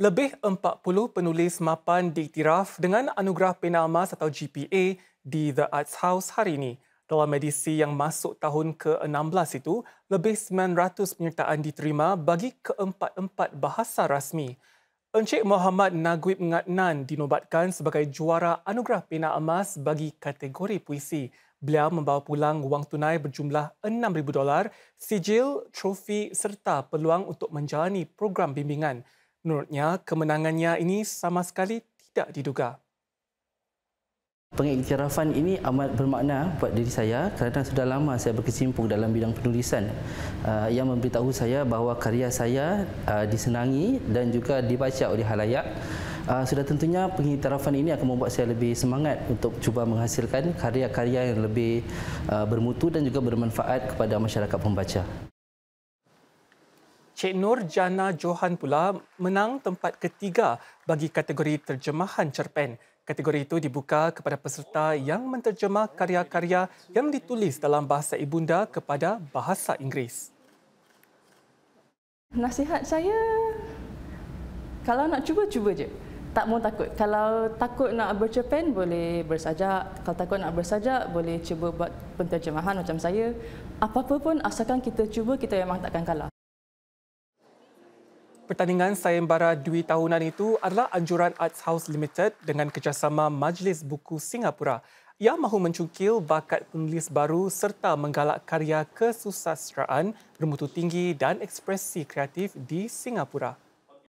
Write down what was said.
Lebih 40 penulis mapan diiktiraf dengan anugerah Pena Emas atau GPA di The Arts House hari ini. Dalam edisi yang masuk tahun ke-16 itu, lebih 900 penyertaan diterima bagi keempat-empat bahasa rasmi. Encik Muhammad Naguib Ngatnan dinobatkan sebagai juara anugerah Pena Emas bagi kategori puisi. Beliau membawa pulang wang tunai berjumlah $6,000, sijil, trofi serta peluang untuk menjalani program bimbingan. Menurutnya, kemenangannya ini sama sekali tidak diduga. Pengiktirafan ini amat bermakna buat diri saya kerana sudah lama saya berkesimpul dalam bidang penulisan ah, yang memberitahu saya bahawa karya saya ah, disenangi dan juga dibaca oleh halayak. Uh, sudah tentunya pengiktirafan ini akan membuat saya lebih semangat untuk cuba menghasilkan karya-karya yang lebih bermutu dan juga bermanfaat kepada masyarakat pembaca. Cik Nur Jana Johan pula menang tempat ketiga bagi kategori terjemahan cerpen. Kategori itu dibuka kepada peserta yang menterjemah karya-karya yang ditulis dalam bahasa ibunda kepada bahasa Inggeris. Nasihat saya, kalau nak cuba, cuba je. Tak mahu takut. Kalau takut nak bercerpen, boleh bersajak. Kalau takut nak bersajak, boleh cuba buat penterjemahan macam saya. Apa-apa pun, asalkan kita cuba, kita memang takkan kalah pertandingan sayembara Dwi Tahunan itu adalah anjuran Arts House Limited dengan kerjasama Majlis Buku Singapura yang mahu mencungkil bakat penulis baru serta menggalak karya kesusasteraan bermutu tinggi dan ekspresi kreatif di Singapura.